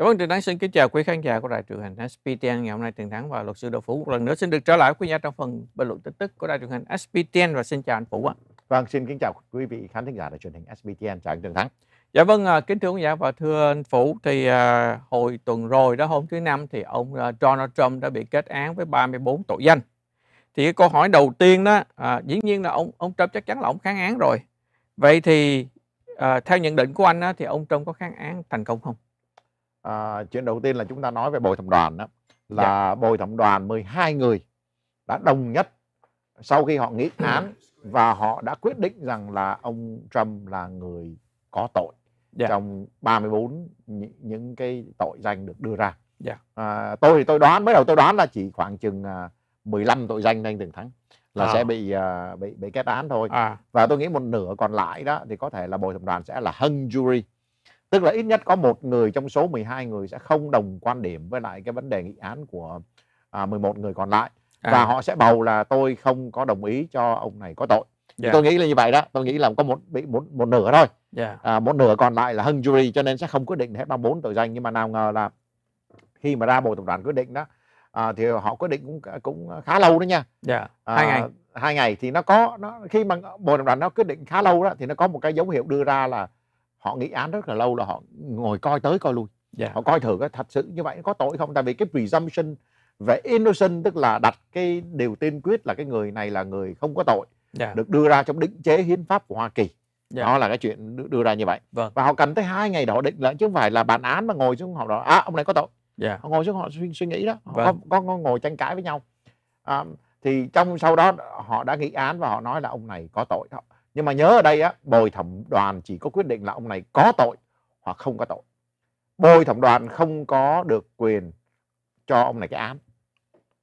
Dạ vâng, Trường Thắng xin kính chào quý khán giả của đài truyền hình SPTN. Ngày hôm nay Trường Thắng và luật sư Đậu Phủ một lần nữa xin được trở lại quý nhà trong phần bình luận tin tức của đài truyền hình SPTN và xin chào anh Phủ ạ. Vâng, xin kính chào quý vị khán thính giả đài truyền hình SPTN. Chào anh Trường Thắng. Dạ vâng, à, kính thưa quý giả và thưa anh Phủ thì à, hồi tuần rồi đó hôm thứ năm thì ông à, Donald Trump đã bị kết án với 34 tội danh. Thì cái câu hỏi đầu tiên đó, à, dĩ nhiên là ông ông Trump chắc chắn là ông kháng án rồi. Vậy thì à, theo nhận định của anh đó, thì ông Trump có kháng án thành công không? à, chuyện đầu tiên là chúng ta nói về bồi thẩm đoàn đó là dạ. bồi thẩm đoàn 12 người đã đồng nhất sau khi họ nghị án và họ đã quyết định rằng là ông Trump là người có tội yeah. Dạ. trong 34 những, những cái tội danh được đưa ra. Yeah. Dạ. À, ờ, tôi thì tôi đoán mới đầu tôi đoán là chỉ khoảng chừng 15 à, tội danh anh Từng Thắng là à. sẽ bị uh, bị bị kết án thôi. À. Và tôi nghĩ một nửa còn lại đó thì có thể là bồi thẩm đoàn sẽ là hung jury tức là ít nhất có một người trong số 12 người sẽ không đồng quan điểm với lại cái vấn đề nghị án của à, 11 người còn lại à. và họ sẽ bầu là tôi không có đồng ý cho ông này có tội yeah. Dạ. tôi nghĩ là như vậy đó tôi nghĩ là có một bị một, một nửa thôi yeah. Dạ. à, một nửa còn lại là hung jury cho nên sẽ không quyết định hết ba bốn tội danh nhưng mà nào ngờ là khi mà ra bộ tổng đoàn quyết định đó à, thì họ quyết định cũng cũng khá lâu đó nha yeah. Dạ. À, hai ngày à, hai ngày thì nó có nó khi mà bộ tổng đoàn nó quyết định khá lâu đó thì nó có một cái dấu hiệu đưa ra là họ nghĩ án rất là lâu là họ ngồi coi tới coi lui yeah. Dạ. họ coi thử cái thật sự như vậy có tội không tại vì cái presumption về innocent tức là đặt cái điều tiên quyết là cái người này là người không có tội yeah. Dạ. được đưa ra trong định chế hiến pháp của Hoa Kỳ yeah. Dạ. đó là cái chuyện đưa ra như vậy vâng. và họ cần tới hai ngày đó định là chứ không phải là bản án mà ngồi xuống họ đó à ông này có tội yeah. họ ngồi xuống họ suy, suy nghĩ đó họ vâng. có, có ngồi tranh cãi với nhau à, thì trong sau đó họ đã nghị án và họ nói là ông này có tội đó nhưng mà nhớ ở đây á, bồi thẩm đoàn chỉ có quyết định là ông này có tội hoặc không có tội bồi thẩm đoàn không có được quyền cho ông này cái án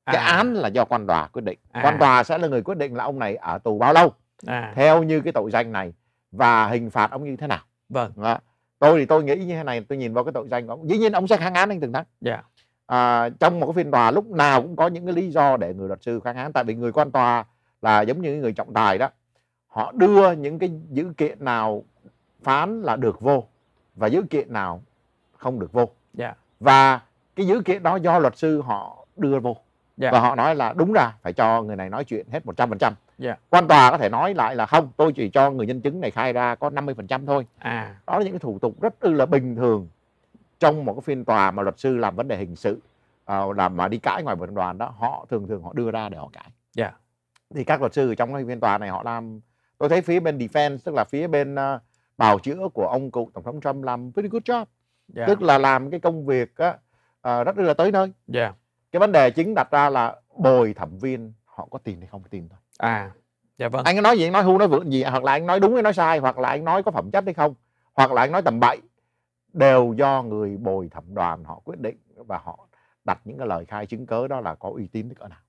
cái à. án là do quan tòa quyết định à. quan tòa sẽ là người quyết định là ông này ở tù bao lâu à. theo như cái tội danh này và hình phạt ông như thế nào vâng à, tôi thì tôi nghĩ như thế này tôi nhìn vào cái tội danh của ông dĩ nhiên ông sẽ kháng án anh từng thắng yeah. Dạ. à, trong một cái phiên tòa lúc nào cũng có những cái lý do để người luật sư kháng án tại vì người quan tòa là giống như người trọng tài đó họ đưa những cái dữ kiện nào phán là được vô và dữ kiện nào không được vô yeah. Dạ. và cái dữ kiện đó do luật sư họ đưa vô yeah. Dạ. và họ nói là đúng ra phải cho người này nói chuyện hết 100% yeah. Dạ. quan tòa có thể nói lại là không tôi chỉ cho người nhân chứng này khai ra có 50% thôi à. đó là những cái thủ tục rất là bình thường trong một cái phiên tòa mà luật sư làm vấn đề hình sự ờ, làm mà đi cãi ngoài văn đoàn đó họ thường thường họ đưa ra để họ cãi yeah. thì các luật sư trong cái phiên tòa này họ làm tôi thấy phía bên defense tức là phía bên uh, bào chữa của ông cựu tổng thống Trump làm pretty good job yeah. Dạ. tức là làm cái công việc uh, rất là tới nơi yeah. Dạ. cái vấn đề chính đặt ra là bồi thẩm viên họ có tiền hay không có tiền thôi à dạ vâng anh nói gì anh nói hưu nói vượn gì hoặc là anh nói đúng hay nói sai hoặc là anh nói có phẩm chất hay không hoặc là anh nói tầm bậy đều do người bồi thẩm đoàn họ quyết định và họ đặt những cái lời khai chứng cớ đó là có uy tín tới cỡ nào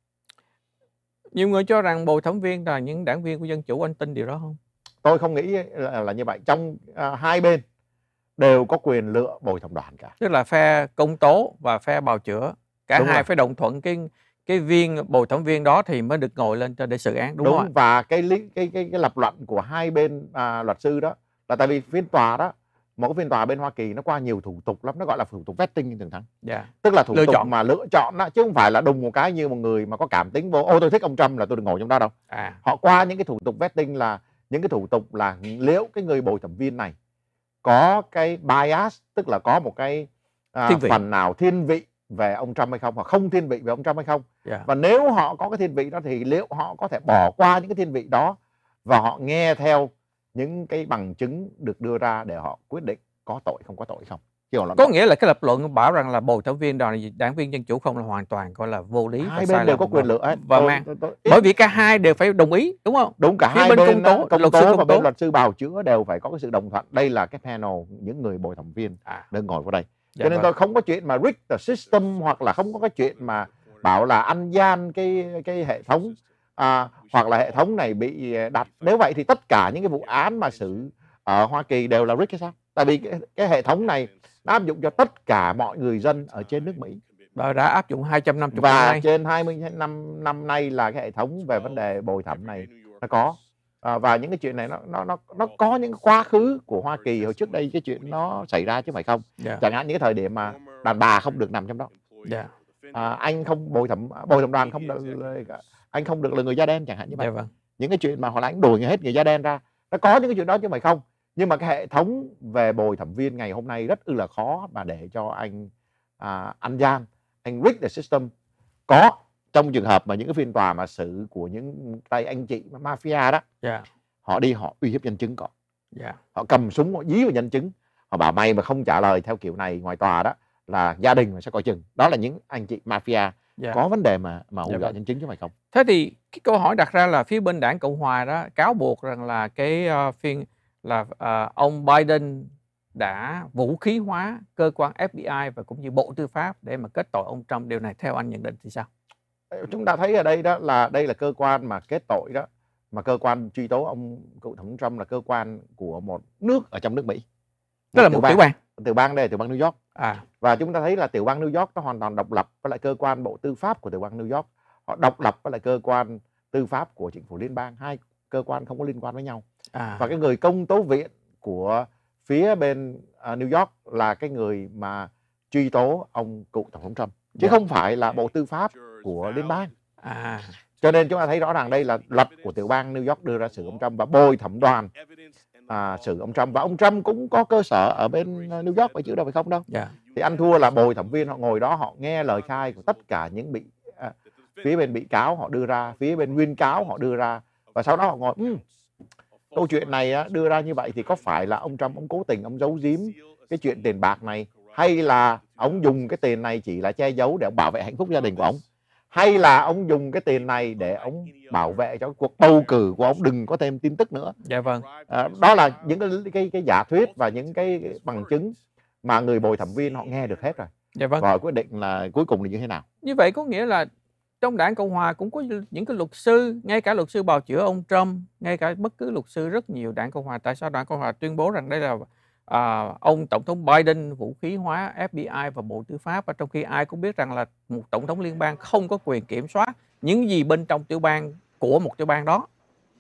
nhiều người cho rằng bầu thẩm viên là những đảng viên của dân chủ anh tin điều đó không tôi không nghĩ là, là như vậy trong à, hai bên đều có quyền lựa bồi thẩm đoàn cả tức là phe công tố và phe bào chữa cả đúng hai rồi. phải đồng thuận cái cái viên bồi thẩm viên đó thì mới được ngồi lên cho để xử án đúng, đúng không và cái lý cái cái cái lập luận của hai bên à, luật sư đó là tại vì phiên tòa đó một cái phiên tòa bên Hoa Kỳ nó qua nhiều thủ tục lắm nó gọi là thủ tục vetting như Tường Thắng yeah. Dạ. tức là thủ lựa tục chọn. mà lựa chọn đó, chứ không phải là đùng một cái như một người mà có cảm tính vô ô tôi thích ông Trump là tôi được ngồi trong đó đâu à. họ qua những cái thủ tục vetting là những cái thủ tục là liệu cái người bầu thẩm viên này có cái bias tức là có một cái à, phần nào thiên vị về ông Trump hay không hoặc không thiên vị về ông Trump hay không yeah. Dạ. và nếu họ có cái thiên vị đó thì liệu họ có thể bỏ qua những cái thiên vị đó và họ nghe theo những cái bằng chứng được đưa ra để họ quyết định có tội không có tội không có đó. nghĩa là cái lập luận bảo rằng là bầu thẩm viên đoàn đảng viên dân chủ không là hoàn toàn gọi là vô lý hai bên đều có quyền lựa và mang bởi vì cả hai đều phải đồng ý đúng không đúng cả hai bên, bên công tố ờ, công luật tố, sư công và tố. bên luật sư bào chữa đều phải có cái sự đồng thuận đây là cái panel những người bồi thẩm viên à. đang ngồi vào đây dạ, cho nên vâng. tôi không có chuyện mà rig the system hoặc là không có cái chuyện mà bảo là anh gian cái cái hệ thống à, hoặc là hệ thống này bị ờ, đặt nếu vậy thì tất cả những cái vụ dạ, án mà xử ở Hoa Kỳ đều là rigged hay sao tại vì cái, cái hệ thống này nó áp dụng cho tất cả mọi người dân ở trên nước Mỹ và đã áp dụng 250 và năm nay. trên 20 năm năm nay là cái hệ thống về vấn đề bồi thẩm này nó có à, và những cái chuyện này nó nó nó nó có những quá khứ của Hoa Kỳ hồi trước đây cái chuyện nó xảy ra chứ phải không yeah. Dạ. chẳng hạn những cái thời điểm mà đàn bà không được nằm trong đó yeah. Dạ. à, anh không bồi thẩm bồi thẩm đoàn không được ờ, anh không được là người da đen chẳng hạn như vậy dạ vâng. những cái chuyện mà họ lãnh đổi hết người da đen ra nó có những cái chuyện đó chứ mày không nhưng mà cái hệ thống về bồi thẩm viên ngày hôm nay rất là khó mà để cho anh à, anh gian anh rig the system có trong trường hợp mà những cái phiên tòa mà xử của những tay anh chị mafia đó yeah. Dạ. họ đi họ uy hiếp nhân chứng còn yeah. Dạ. họ cầm súng họ dí vào nhân chứng họ bảo mày mà không trả lời theo kiểu này ngoài tòa đó là gia đình mà sẽ coi chừng đó là những anh chị mafia dạ. có vấn đề mà mà hù dạ, dọa vâng. nhân chứng chứ phải không thế thì cái câu hỏi đặt ra là phía bên đảng cộng hòa đó cáo buộc rằng là cái uh, phiên là uh, ông biden đã vũ khí hóa cơ quan fbi và cũng như bộ tư pháp để mà kết tội ông trump điều này theo anh nhận định thì sao chúng ta thấy ở đây đó là đây là cơ quan mà kết tội đó mà cơ quan truy tố ông cựu tổng thống trump là cơ quan của một nước ở trong nước mỹ đó là một tiểu bang tiểu bang đây là tiểu bang New York à. và chúng ta thấy là tiểu bang New York nó hoàn toàn độc lập với lại cơ quan bộ tư pháp của tiểu bang New York họ độc lập với lại cơ quan tư pháp của chính phủ liên bang hai cơ quan không có liên quan với nhau à. và cái người công tố viện của phía bên uh, New York là cái người mà truy tố ông cựu tổng thống Trump chứ yeah. Dạ. không phải là bộ tư pháp của liên bang à. cho nên chúng ta thấy rõ ràng đây là luật của tiểu bang New York đưa ra xử ông Trump và bồi thẩm đoàn à, sự ông Trump và ông Trump cũng có cơ sở ở bên ờ, New York phải chứ đâu phải không đâu yeah. Dạ. thì anh thua là bồi thẩm viên họ ngồi đó họ nghe lời khai của tất cả những bị à, phía bên bị cáo họ đưa ra phía bên nguyên cáo họ đưa ra và sau đó họ ngồi um, câu chuyện này đưa ra như vậy thì có phải là ông Trump ông cố tình ông giấu giếm cái chuyện tiền bạc này hay là ông dùng cái tiền này chỉ là che giấu để bảo vệ hạnh phúc gia đình của ông hay là ông dùng cái tiền này để ông bảo vệ cho cuộc bầu cử của ông đừng có thêm tin tức nữa dạ vâng à, đó là những cái, cái cái giả thuyết và những cái bằng chứng mà người bồi thẩm viên họ nghe được hết rồi dạ vâng và quyết định là cuối cùng là như thế nào như vậy có nghĩa là trong đảng cộng hòa cũng có những cái luật sư ngay cả luật sư bào chữa ông trump ngay cả bất cứ luật sư rất nhiều đảng cộng hòa tại sao đảng cộng hòa tuyên bố rằng đây là à, ông tổng thống Biden vũ khí hóa FBI và Bộ Tư pháp và ờ, trong khi ai cũng biết rằng là một tổng thống liên bang không có quyền kiểm soát những gì bên trong tiểu bang của một tiểu bang đó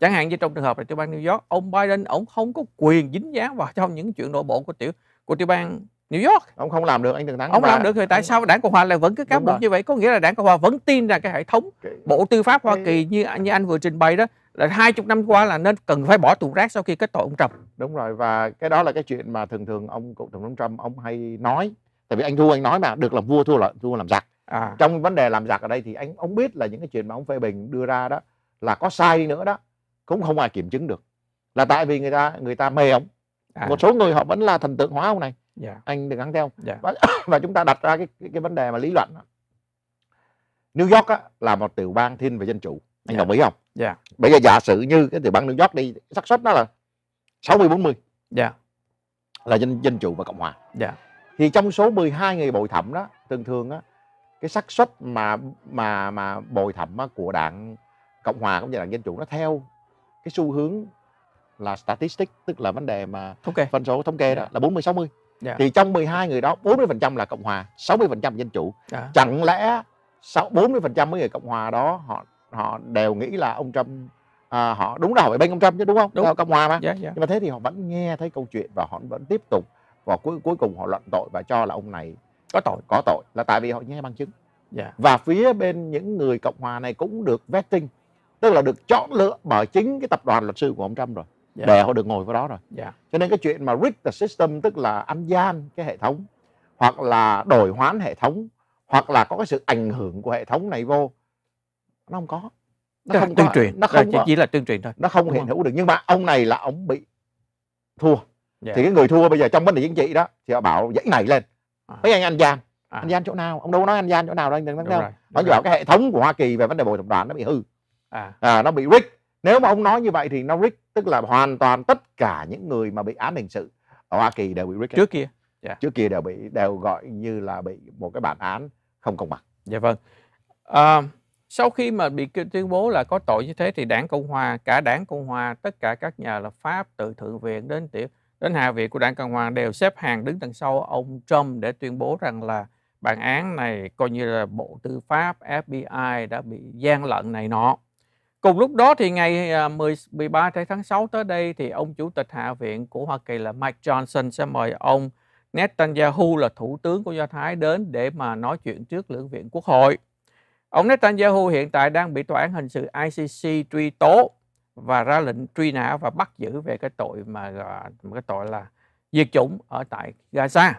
chẳng hạn như trong trường hợp là tiểu bang New York ông Biden ông không có quyền dính dáng vào trong những chuyện nội bộ của tiểu của tiểu bang New York ông không làm được anh đừng Thắng ông mà. làm được thì tại sao đảng Cộng hòa lại vẫn cứ cáo buộc như vậy có nghĩa là đảng Cộng hòa vẫn tin rằng cái hệ thống bộ tư pháp Hoa Kỳ như như anh vừa trình bày đó là hai chục năm qua là nên cần phải bỏ tù rác sau khi kết tội ông Trump đúng rồi và cái đó là cái chuyện mà thường thường ông cựu tổng thống Trump ông hay nói tại vì anh thua anh nói mà được làm vua thua là thua làm giặc à. trong vấn đề làm giặc ở đây thì anh ông biết là những cái chuyện mà ông phê bình đưa ra đó là có sai đi nữa đó cũng không ai kiểm chứng được là tại vì người ta người ta mê ông à. một số người họ vẫn là thần tượng hóa ông này yeah. Dạ. anh đừng ăn theo yeah. Dạ. và, và chúng ta đặt ra cái cái, cái vấn đề mà lý luận đó. New York á, là một tiểu bang thiên về dân chủ anh yeah. Dạ. đồng ý không yeah. Dạ. bây giờ giả sử như cái tiểu bang New York đi xác suất nó là 60 40 yeah. là dân dân chủ và cộng hòa yeah. Dạ. thì trong số 12 người bồi thẩm đó thường thường á cái xác suất mà mà mà bồi thẩm của đảng cộng hòa cũng như đảng dân chủ nó theo cái xu hướng là statistics tức là vấn đề mà thống kê. phân số thống kê yeah. đó là 40 60. Yeah. Thì trong 12 người đó 40% là cộng hòa, 60% dân chủ. Yeah. Chẳng lẽ 40% mấy người cộng hòa đó họ họ đều nghĩ là ông Trump à, họ đúng là họ phải bên ông Trump chứ đúng không? Đúng. Đó, Cộng hòa mà. Yeah, dạ, yeah. Dạ. Nhưng mà thế thì họ vẫn nghe thấy câu chuyện và họ vẫn tiếp tục và cuối cuối cùng họ luận tội và cho là ông này có tội có tội là tại vì họ nghe bằng chứng. Yeah. Dạ. Và phía bên những người Cộng hòa này cũng được vetting tức là được chọn lựa bởi chính cái tập đoàn luật sư của ông Trump rồi yeah. để họ được ngồi vào đó rồi. Yeah. Cho nên cái chuyện mà rig the system tức là ăn gian cái hệ thống hoặc là đổi hoán hệ thống hoặc là có cái sự ảnh hưởng của hệ thống này vô nó không có nó không tuyên có, truyền nó không Rồi, có, chỉ là tuyên truyền thôi nó không Đúng hiện hữu được nhưng mà ông này là ông bị thua yeah. Dạ. thì cái người thua bây giờ trong vấn đề chính trị đó thì họ bảo dãy này lên à. mấy anh anh Gian, à. anh Gian chỗ nào ông đâu nói anh Gian chỗ nào đâu anh đừng nói đâu nói như bảo cái hệ thống của hoa kỳ về vấn đề bồi thẩm đoàn nó bị hư à. À, nó bị rick nếu mà ông nói như vậy thì nó rick tức là hoàn toàn tất cả những người mà bị án hình sự ở hoa kỳ đều bị rick trước kia yeah. Dạ. trước kia đều bị đều gọi như là bị một cái bản án không công bằng dạ vâng uh, sau khi mà bị tuyên bố là có tội như thế thì đảng cộng hòa cả đảng cộng hòa tất cả các nhà lập pháp từ thượng viện đến tiểu đến hạ viện của đảng cộng hòa đều xếp hàng đứng đằng sau ông trump để tuyên bố rằng là bản án này coi như là bộ tư pháp fbi đã bị gian lận này nọ cùng lúc đó thì ngày 10, à, 13 tháng 6 tới đây thì ông chủ tịch hạ viện của hoa kỳ là mike johnson sẽ mời ông netanyahu là thủ tướng của do thái đến để mà nói chuyện trước lưỡng viện quốc hội Ông Netanyahu hiện tại đang bị tòa án hình sự ICC truy tố và ra lệnh truy nã và bắt giữ về cái tội mà à, một cái tội là diệt chủng ở tại Gaza.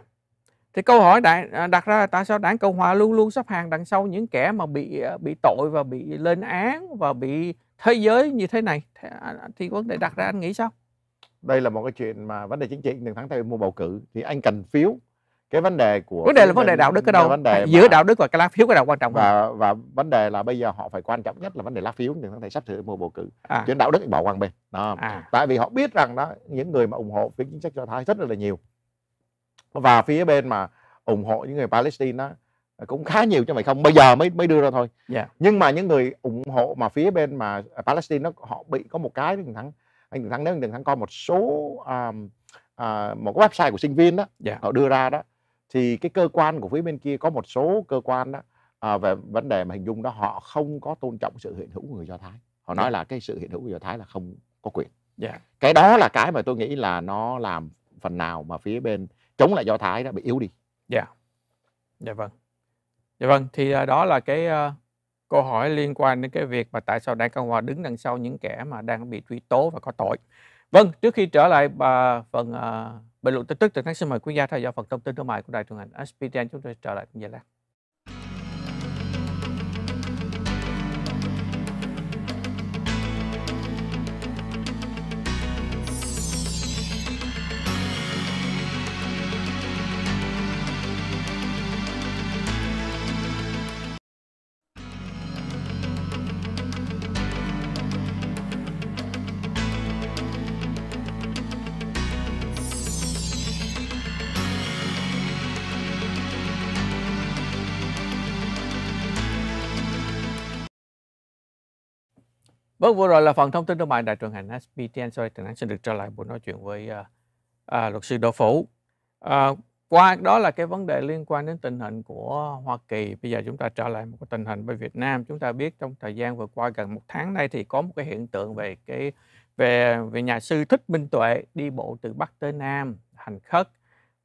Thì câu hỏi đại, à, đặt ra là tại sao đảng Cộng hòa luôn luôn sắp hàng đằng sau những kẻ mà bị à, bị tội và bị lên án và bị thế giới như thế này thì vấn đề đặt ra anh nghĩ sao? Đây là một cái chuyện mà vấn đề chính trị đừng thắng theo mua bầu cử thì anh cần phiếu cái vấn đề của vấn đề là vấn đề đạo đức ở đâu vấn đề giữa mà, đạo đức và cái lá phiếu cái nào quan trọng và hơn. và vấn đề là bây giờ họ phải quan trọng nhất là vấn đề lá phiếu thì có thể sắp sửa mùa bầu cử à. chuyện đạo đức bỏ qua bên đó à. tại vì họ biết rằng đó những người mà ủng hộ phía chính sách cho thái rất là nhiều và phía bên mà ủng hộ những người palestine đó cũng khá nhiều chứ mày không bây giờ mới mới đưa ra thôi yeah. Dạ. nhưng mà những người ủng hộ mà phía bên mà à, palestine nó họ bị có một cái đừng thắng anh đừng thắng nếu anh đừng thắng coi một số um, uh, một cái website của sinh viên đó yeah. Dạ. họ đưa ra đó thì cái cơ quan của phía bên kia có một số cơ quan đó à, về vấn đề mà hình dung đó họ không có tôn trọng sự hiện hữu của người do thái họ dạ. nói yeah. là cái sự hiện hữu của do thái là không có quyền yeah. Dạ. cái đó là cái mà tôi nghĩ là nó làm phần nào mà phía bên chống lại do thái đó bị yếu đi dạ yeah. dạ vâng dạ vâng thì à, đó là cái uh, câu hỏi liên quan đến cái việc mà tại sao đảng cộng hòa đứng đằng sau những kẻ mà đang bị truy tố và có tội vâng trước khi trở lại bà phần uh, Bình luận tin tức từ các xin mời quý gia theo dõi phần thông tin thương mại của đài truyền hình SPTN chúng tôi trở lại cùng Gia Lan. Vâng, vừa rồi là phần thông tin thương mại đại trường hành SPTN. Sau đây, Anh xin được trở lại buổi nói chuyện với uh, uh, luật sư Đỗ Phủ. Uh, qua đó là cái vấn đề liên quan đến tình hình của Hoa Kỳ. Bây giờ chúng ta trở lại một cái tình hình với Việt Nam. Chúng ta biết trong thời gian vừa qua gần một tháng nay thì có một cái hiện tượng về cái về về nhà sư Thích Minh Tuệ đi bộ từ Bắc tới Nam, hành khất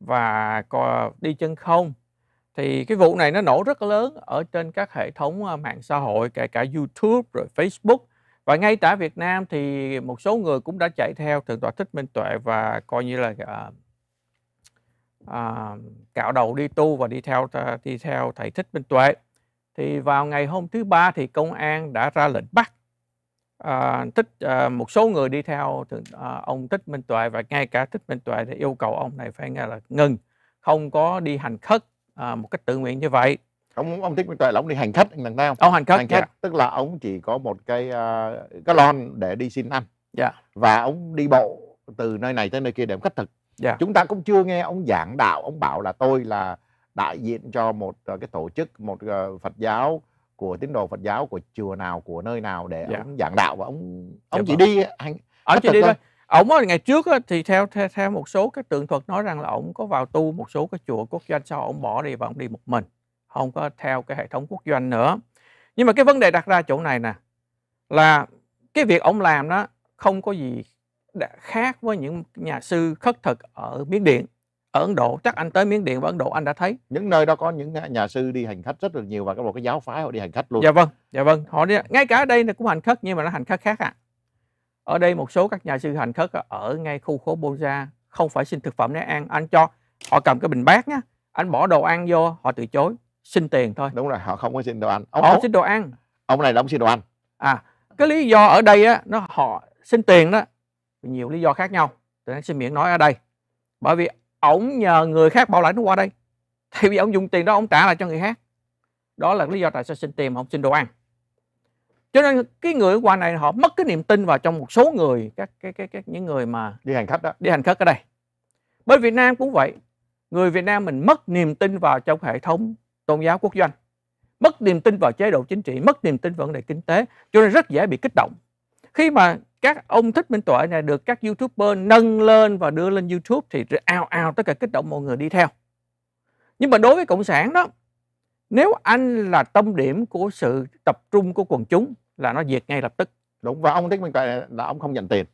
và có đi chân không. Thì cái vụ này nó nổ rất lớn ở trên các hệ thống mạng xã hội, kể cả YouTube rồi Facebook và ngay tại Việt Nam thì một số người cũng đã chạy theo thượng tọa thích minh tuệ và coi như là uh, uh, cạo đầu đi tu và đi theo đi theo thầy thích minh tuệ thì vào ngày hôm thứ ba thì công an đã ra lệnh bắt uh, thích uh, một số người đi theo thượng, uh, ông thích minh tuệ và ngay cả thích minh tuệ thì yêu cầu ông này phải nghe là ngừng không có đi hành khất uh, một cách tự nguyện như vậy ông ông thích minh tuệ là ông đi hành khách anh đằng nào ông hành khách, hành khách yeah. Dạ. tức là ông chỉ có một cái uh, cái lon để đi xin ăn yeah. Dạ. và ông đi bộ từ nơi này tới nơi kia để khách thực yeah. Dạ. chúng ta cũng chưa nghe ông giảng đạo ông bảo là tôi là đại diện cho một uh, cái tổ chức một uh, phật giáo của tín đồ phật giáo của chùa nào của nơi nào để yeah. ông giảng đạo và ông ông chỉ vâng. đi hành ông chỉ đi thôi ổng ngày trước á, thì theo, theo theo một số cái tượng thuật nói rằng là ổng có vào tu một số cái chùa quốc doanh sau ổng bỏ đi và ổng đi một mình không có theo cái hệ thống quốc doanh nữa nhưng mà cái vấn đề đặt ra chỗ này nè là cái việc ông làm đó không có gì đã khác với những nhà sư khất thực ở Miến Điện ở Ấn Độ chắc anh tới Miến Điện và Ấn Độ anh đã thấy những nơi đó có những nhà sư đi hành khách rất là nhiều và các một cái giáo phái họ đi hành khách luôn dạ vâng dạ vâng họ đi ngay cả ở đây cũng hành khất nhưng mà nó hành khách khác à ở đây một số các nhà sư hành khất ở ngay khu phố Boza không phải xin thực phẩm để ăn anh cho họ cầm cái bình bát nhá anh bỏ đồ ăn vô họ từ chối xin tiền thôi đúng rồi họ không có xin đồ ăn ông họ không, xin đồ ăn ông này là ông xin đồ ăn à cái lý do ở đây á nó họ xin tiền đó nhiều lý do khác nhau tôi xin miệng nói ở đây bởi vì ổng nhờ người khác bảo lãnh qua đây thì vì ông dùng tiền đó ông trả lại cho người khác đó là lý do tại sao xin tiền mà không xin đồ ăn cho nên cái người qua này họ mất cái niềm tin vào trong một số người các cái cái, cái những người mà đi hành khách đó đi hành khách ở đây bên Việt Nam cũng vậy người Việt Nam mình mất niềm tin vào trong hệ thống tôn giáo quốc doanh mất niềm tin vào chế độ chính trị mất niềm tin vào vấn đề kinh tế cho nên rất dễ bị kích động khi mà các ông thích minh tuệ này được các youtuber nâng lên và đưa lên youtube thì ao ao tất cả kích động mọi người đi theo nhưng mà đối với cộng sản đó nếu anh là tâm điểm của sự tập trung của quần chúng là nó diệt ngay lập tức đúng và ông thích minh tuệ là ông không nhận tiền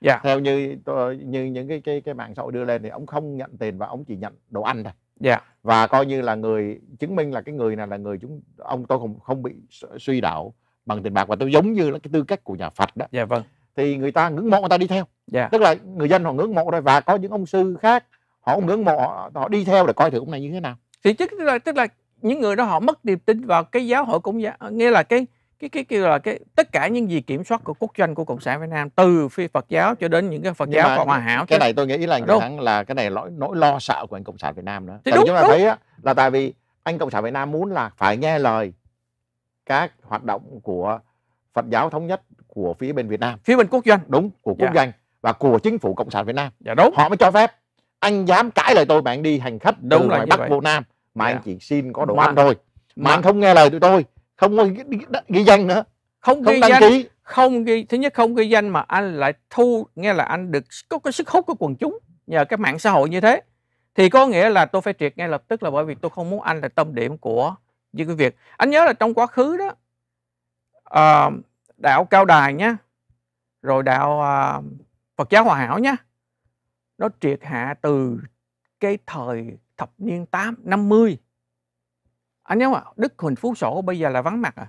yeah. Dạ. theo như ờ, như những cái cái cái mạng xã hội đưa lên thì ông không nhận tiền và ông chỉ nhận đồ ăn thôi yeah. Dạ. và coi như là người chứng minh là cái người này là người chúng ông tôi không không bị suy đạo bằng tiền bạc và tôi giống như là cái tư cách của nhà Phật đó dạ vâng thì người ta ngưỡng mộ người ta đi theo yeah. Dạ. tức là người dân họ ngưỡng mộ rồi và có những ông sư khác họ ngưỡng mộ họ, đi theo để coi thử ông này như thế nào thì tức là tức là những người đó họ mất niềm tin vào cái giáo hội cũng ờ, nghĩa là cái cái cái kêu là cái tất cả những gì kiểm soát của quốc doanh của cộng sản Việt Nam từ phi Phật giáo cho đến những cái Phật Nhưng giáo còn hòa hảo cái chứ. này tôi nghĩ là đúng. Hẳn là cái này nỗi nỗi lo sợ của anh cộng sản Việt Nam nữa thì tại đúng, chúng ta đúng. thấy á, là tại vì anh cộng sản Việt Nam muốn là phải nghe lời các hoạt động của Phật giáo thống nhất của phía bên Việt Nam phía bên quốc doanh đúng của quốc dạ. doanh và của chính phủ cộng sản Việt Nam dạ, đúng họ mới cho phép anh dám cãi lời tôi bạn đi hành khách đúng từ ngoài Bắc vậy. vô Nam mà dạ. anh chỉ xin có đồ mà, ăn thôi mà, mà anh không nghe lời tụi tôi không có ghi, ghi, danh nữa không, không ghi đăng danh ký. không ghi thứ nhất không ghi danh mà anh lại thu nghe là anh được có cái sức hút của quần chúng nhờ cái mạng xã hội như thế thì có nghĩa là tôi phải triệt ngay lập tức là bởi vì tôi không muốn anh là tâm điểm của như cái việc anh nhớ là trong quá khứ đó uh, đạo cao đài nhá rồi đạo uh, phật giáo hòa hảo nhá nó triệt hạ từ cái thời thập niên tám năm mươi anh à, nhớ mà đức huỳnh phú sổ bây giờ là vắng mặt à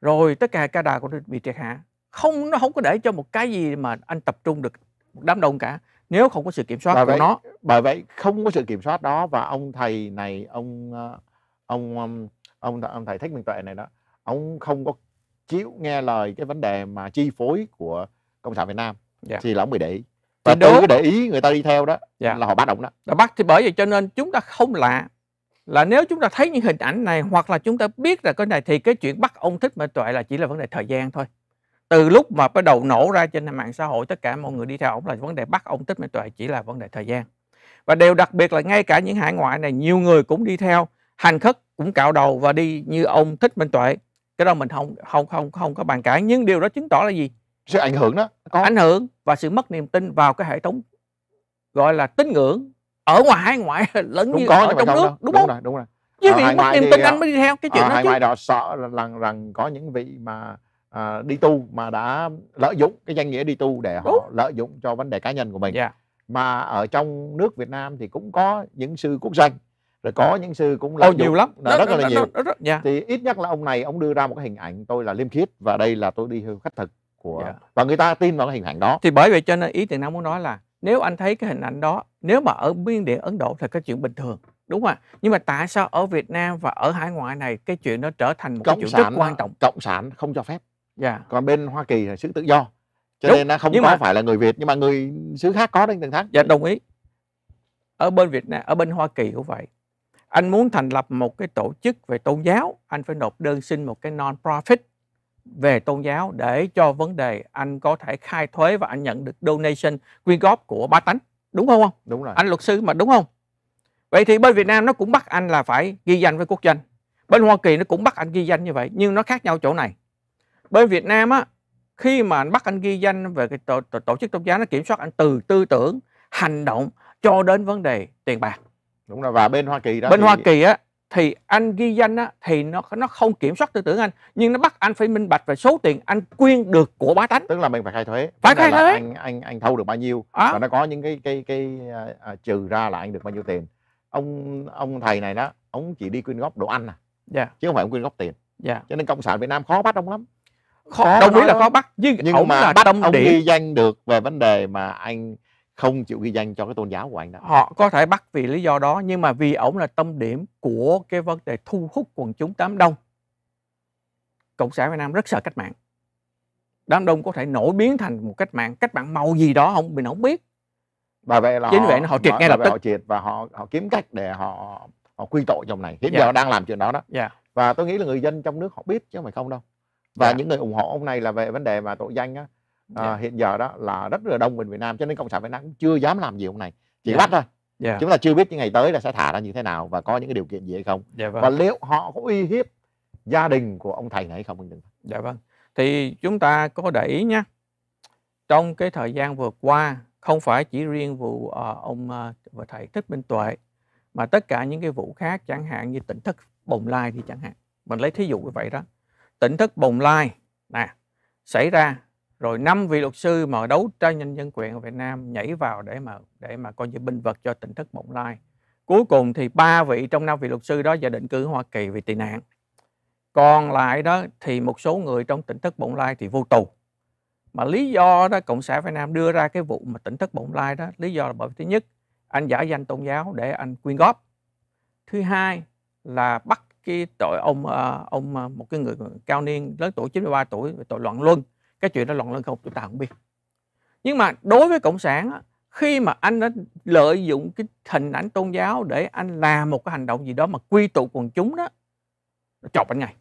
rồi tất cả ca đà cũng bị triệt hạ không nó không có để cho một cái gì mà anh tập trung được một đám đông cả nếu không có sự kiểm soát bởi của vậy, nó bởi vậy không có sự kiểm soát đó và ông thầy này ông ờ, ông ông ông, ông thầy thích minh tuệ này đó ông không có chịu nghe lời cái vấn đề mà chi phối của cộng sản việt nam yeah. Dạ. thì là ông bị để ý và tôi cứ để ý người ta đi theo đó yeah. Dạ. là họ bắt động đó bắt thì bởi vậy cho nên chúng ta không lạ là nếu chúng ta thấy những hình ảnh này hoặc là chúng ta biết là cái này thì cái chuyện bắt ông thích mệnh tuệ là chỉ là vấn đề thời gian thôi từ lúc mà bắt đầu nổ ra trên mạng xã hội tất cả mọi người đi theo ông là vấn đề bắt ông thích mệnh tuệ chỉ là vấn đề thời gian và đều đặc biệt là ngay cả những hải ngoại này nhiều người cũng đi theo hành khất cũng cạo đầu và đi như ông thích minh tuệ cái đó mình không không không không có bàn cãi nhưng điều đó chứng tỏ là gì sự ảnh hưởng đó có ảnh hưởng và sự mất niềm tin vào cái hệ thống gọi là tín ngưỡng ở ngoài ngoại lẫn như có, ở trong nước đâu. đúng, đúng rồi, đúng rồi chứ vì à, mất niềm tin anh à, mới đi theo cái chuyện à, đó chứ ngoài đó sợ rằng rằng có những vị mà à, đi tu mà đã lợi dụng cái danh nghĩa đi tu để họ đúng. lợi dụng cho vấn đề cá nhân của mình yeah. Dạ. mà ở trong nước Việt Nam thì cũng có những sư quốc danh rồi có à. những sư cũng lợi Ô, nhiều lắm đó, rất đó, là đó, nhiều đó, đó, yeah. Dạ. thì ít nhất là ông này ông đưa ra một cái hình ảnh tôi là liêm khiết và đây là tôi đi theo khách thực của yeah. và người ta tin vào cái hình ảnh đó thì bởi vậy cho nên ý tiền nam muốn nói là nếu anh thấy cái hình ảnh đó nếu mà ở biên địa Ấn Độ thì cái chuyện bình thường đúng không ạ nhưng mà tại sao ở Việt Nam và ở hải ngoại này cái chuyện nó trở thành một cộng cái chuyện sản, rất quan trọng cộng sản không cho phép yeah. Dạ. còn bên Hoa Kỳ là sự tự do cho đúng. nên nó không nhưng có mà, phải là người Việt nhưng mà người xứ khác có đấy từng tháng. dạ đồng ý ở bên Việt Nam ở bên Hoa Kỳ cũng vậy anh muốn thành lập một cái tổ chức về tôn giáo anh phải nộp đơn xin một cái non profit về tôn giáo để cho vấn đề anh có thể khai thuế và anh nhận được donation quyên góp của ba tánh đúng không không đúng rồi anh luật sư mà đúng không vậy thì bên Việt Nam nó cũng bắt anh là phải ghi danh với quốc danh bên Hoa Kỳ nó cũng bắt anh ghi danh như vậy nhưng nó khác nhau chỗ này bên Việt Nam á khi mà anh bắt anh ghi danh về cái tổ, tổ, tổ chức tôn giáo nó kiểm soát anh từ tư tưởng hành động cho đến vấn đề tiền bạc đúng rồi và bên Hoa Kỳ đó bên thì... Hoa Kỳ á thì anh ghi danh á, thì nó nó không kiểm soát tư tưởng anh nhưng nó bắt anh phải minh bạch về số tiền anh quyên được của bá tánh tức là mình phải khai thuế phải khai thuế anh anh anh thâu được bao nhiêu à. và nó có những cái cái cái à, à, trừ ra là anh được bao nhiêu tiền ông ông thầy này đó ông chỉ đi quyên góp đồ ăn à yeah. Dạ. chứ không phải ông quyên góp tiền yeah. Dạ. cho nên cộng sản việt nam khó bắt ông lắm khó đồng ý là khó bắt nhưng, nhưng mà là bắt ông điểm. ghi danh được về vấn đề mà anh không chịu ghi danh cho cái tôn giáo của anh đó họ có thể bắt vì lý do đó nhưng mà vì ổng là tâm điểm của cái vấn đề thu hút quần chúng đám đông cộng sản việt nam rất sợ cách mạng đám đông có thể nổi biến thành một cách mạng cách mạng màu gì đó không mình không biết và vậy là chính họ, vậy họ triệt ngay lập tức họ triệt và họ họ kiếm cách để họ họ quy tội trong này hiện yeah. Dạ. giờ đang làm chuyện đó đó yeah. Dạ. và tôi nghĩ là người dân trong nước họ biết chứ không phải không đâu và yeah. Dạ. những người ủng hộ ông này là về vấn đề mà tội danh á yeah. Dạ. Ờ, hiện giờ đó là rất là đông bên Việt Nam cho nên cộng sản Việt Nam cũng chưa dám làm gì hôm này chỉ yeah. Dạ. bắt thôi yeah. chúng ta chưa biết những ngày tới là sẽ thả ra như thế nào và có những cái điều kiện gì hay không yeah, dạ vâng. và liệu họ có uy hiếp gia đình của ông thầy này hay không anh đừng dạ vâng thì chúng ta có để ý nhé trong cái thời gian vừa qua không phải chỉ riêng vụ uh, ông uh, và thầy thích minh tuệ mà tất cả những cái vụ khác chẳng hạn như tỉnh thất bồng lai thì chẳng hạn mình lấy thí dụ như vậy đó tỉnh thất bồng lai nè xảy ra rồi năm vị luật sư mà đấu tranh nhân dân quyền ở Việt Nam nhảy vào để mà để mà coi như binh vật cho tỉnh thất bồng lai cuối cùng thì ba vị trong năm vị luật sư đó giờ định cư Hoa Kỳ vì tị nạn còn lại đó thì một số người trong tỉnh thất bồng lai thì vô tù mà lý do đó cộng sản Việt Nam đưa ra cái vụ mà tỉnh thất bồng lai đó lý do là bởi thứ nhất anh giả danh tôn giáo để anh quyên góp thứ hai là bắt cái tội ông ờ, ông ờ, một cái người cao niên lớn tuổi 93 tuổi về tội loạn luân cái chuyện đó lòn lân không chúng ta không biết nhưng mà đối với cộng sản khi mà anh đã lợi dụng cái hình ảnh tôn giáo để anh làm một cái hành động gì đó mà quy tụ quần chúng đó nó chọc anh ngay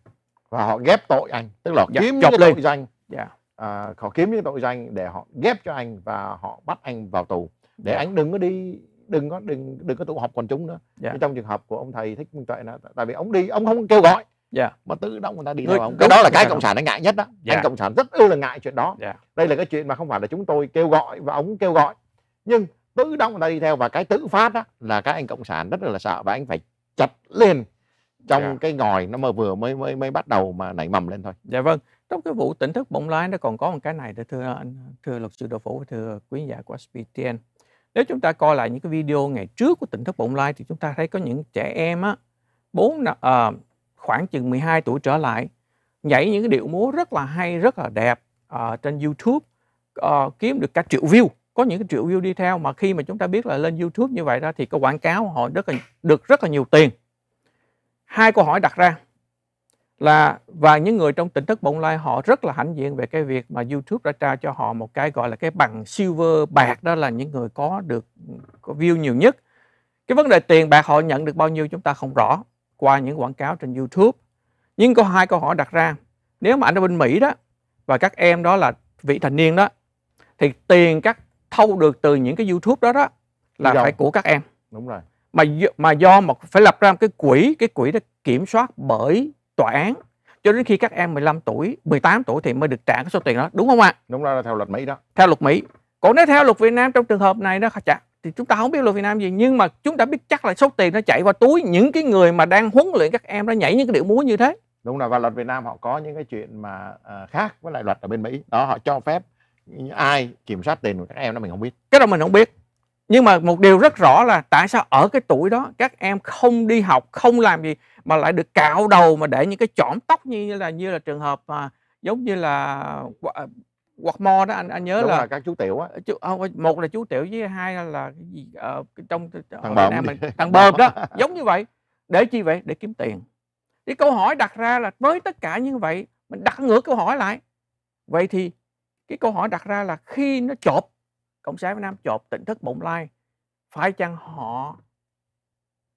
và họ ghép tội anh tức là dạ, kiếm chọc những tội danh dạ. à, họ kiếm những tội danh để họ ghép cho anh và họ bắt anh vào tù để dạ. anh đừng có đi đừng có đừng đừng có tụ họp quần chúng nữa dạ. trong trường hợp của ông thầy thích minh tuệ nữa tại vì ông đi ông không kêu gọi yeah. Dạ. mà tự động người ta đi theo ông cái đó là cái cộng sản nó ngại nhất đó yeah. anh dạ. cộng sản rất ưu là ngại chuyện đó yeah. Dạ. đây là cái chuyện mà không phải là chúng tôi kêu gọi và ông kêu gọi nhưng tự động người ta đi theo và cái tự phát đó là cái anh cộng sản rất là sợ và anh phải chặt lên trong yeah. cái ngòi nó mà vừa mới mới mới bắt đầu mà nảy mầm lên thôi dạ vâng trong cái vụ tỉnh thức bóng lái nó còn có một cái này để thưa anh thưa luật sư đỗ phủ thưa quý giả của SPTN nếu chúng ta coi lại những cái video ngày trước của tỉnh thức bóng lái thì chúng ta thấy có những trẻ em á bốn à, khoảng chừng 12 tuổi trở lại nhảy những cái điệu múa rất là hay rất là đẹp uh, trên YouTube uh, kiếm được cả triệu view có những cái triệu view đi theo mà khi mà chúng ta biết là lên YouTube như vậy ra thì cái quảng cáo họ rất là được rất là nhiều tiền hai câu hỏi đặt ra là và những người trong tỉnh thất bồng lai họ rất là hãnh diện về cái việc mà YouTube đã trao cho họ một cái gọi là cái bằng silver bạc đó là những người có được có view nhiều nhất cái vấn đề tiền bạc họ nhận được bao nhiêu chúng ta không rõ qua những quảng cáo trên YouTube. Nhưng có hai câu hỏi đặt ra, nếu mà anh ở bên Mỹ đó và các em đó là vị thành niên đó thì tiền các thâu được từ những cái YouTube đó đó là phải của các em. Đúng rồi. Mà mà do mà phải lập ra một cái quỹ, cái quỹ đó kiểm soát bởi tòa án cho đến khi các em 15 tuổi, 18 tuổi thì mới được trả cái số tiền đó, đúng không ạ? À? Đúng rồi, là theo luật Mỹ đó. Theo luật Mỹ. Còn nếu theo luật Việt Nam trong trường hợp này nó trả thì chúng ta không biết luật Việt Nam gì nhưng mà chúng ta biết chắc là số tiền nó chạy qua túi những cái người mà đang huấn luyện các em nó nhảy những cái điệu múa như thế đúng là và luật Việt Nam họ có những cái chuyện mà uh, khác với lại luật ở bên Mỹ đó họ cho phép ai kiểm soát tiền của các em đó mình không biết cái đó mình không biết nhưng mà một điều rất rõ là tại sao ở cái tuổi đó các em không đi học không làm gì mà lại được cạo đầu mà để những cái chỏm tóc như là như là trường hợp mà giống như là à, quạt mo đó anh anh nhớ Đúng là, là các chú tiểu á ờ, chú, ờ, một là chú tiểu với hai là cái gì ờ, ở trong thằng bơm mình, thằng bơm đó giống như vậy để chi vậy để kiếm tiền thì câu hỏi đặt ra là với tất cả như vậy mình đặt ngược câu hỏi lại vậy thì cái câu hỏi đặt ra là khi nó chộp cộng sản việt nam chộp tỉnh thức bồng lai phải chăng họ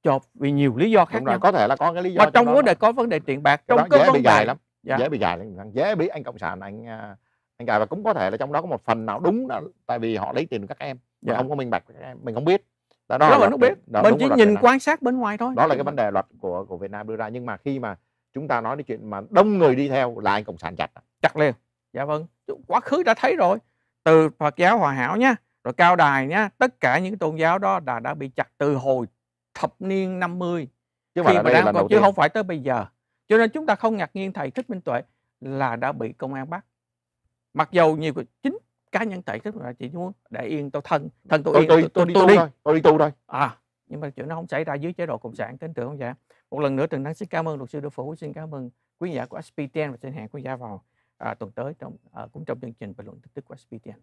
chộp vì nhiều lý do khác nhau có thể là có cái lý do mà trong vấn đề có vấn đề tiền bạc trong cái vấn đề dài lắm dạ. dễ bị dài lắm dễ bị anh cộng sản anh uh anh cả và cũng có thể là trong đó có một phần nào đúng đó, tại vì họ lấy tiền của các em dạ. không có minh bạch các em mình không biết đó, đó, đó là không biết đó, mình chỉ nhìn quan sát bên ngoài thôi đó là cái vấn đề luật của của Việt Nam đưa ra nhưng mà khi mà chúng ta nói đến chuyện mà đông người đi theo là anh cộng sản chặt à. chặt liền dạ vâng quá khứ đã thấy rồi từ Phật giáo Hòa Hảo nhá rồi Cao Đài nhá tất cả những tôn giáo đó đã đã bị chặt từ hồi thập niên 50 chứ khi mà, mà đang còn, chứ không phải tới bây giờ cho nên chúng ta không ngạc nhiên thầy Thích Minh Tuệ là đã bị công an bắt mặc dù nhiều của chính cá nhân tại tức là chị muốn để yên tao thân thân tôi, yên tôi, tôi, tôi, đi tôi, tôi đi tôi đi tu thôi à nhưng mà chuyện nó không xảy ra dưới chế độ cộng sản tin tưởng không vậy dạ? một lần nữa trần đăng xin cảm ơn luật sư đỗ phủ xin cảm ơn quý giả của SPTN và xin hẹn quý giả vào à, tuần tới trong à, cũng trong chương trình bình luận tin tức của SPTN